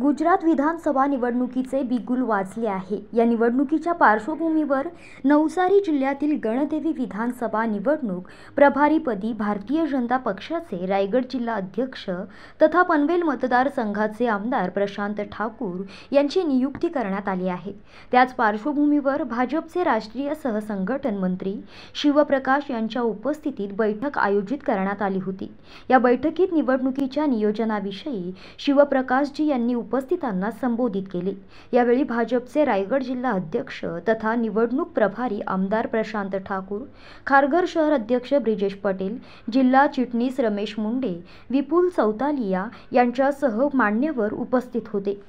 गुजरात विधानसभा निवडणुकीचे बिगुल वाजले आहे या निवडणुकीच्या पार्श्वभूमीवर नवसारी जिल्ह्यातील गणदेवी विधानसभा निवडणूक प्रभारीपदी भारतीय जनता पक्षाचे रायगड जिल्हा अध्यक्ष तथा पनवेल मतदारसंघाचे आमदार प्रशांत ठाकूर यांची नियुक्ती करण्यात आली आहे त्याच पार्श्वभूमीवर भाजपचे राष्ट्रीय सहसंघटन मंत्री शिवप्रकाश यांच्या उपस्थितीत बैठक आयोजित करण्यात आली होती या बैठकीत निवडणुकीच्या नियोजनाविषयी शिवप्रकाशजी यांनी उपस्थितांना संबोधित केले यावेळी भाजपचे रायगड जिल्हा अध्यक्ष तथा निवडणूक प्रभारी आमदार प्रशांत ठाकूर खारघर शहर अध्यक्ष ब्रिजेश पटेल जिल्हा चिटणीस रमेश मुंडे विपुल चौतालिया यांच्यासह मान्यवर उपस्थित होते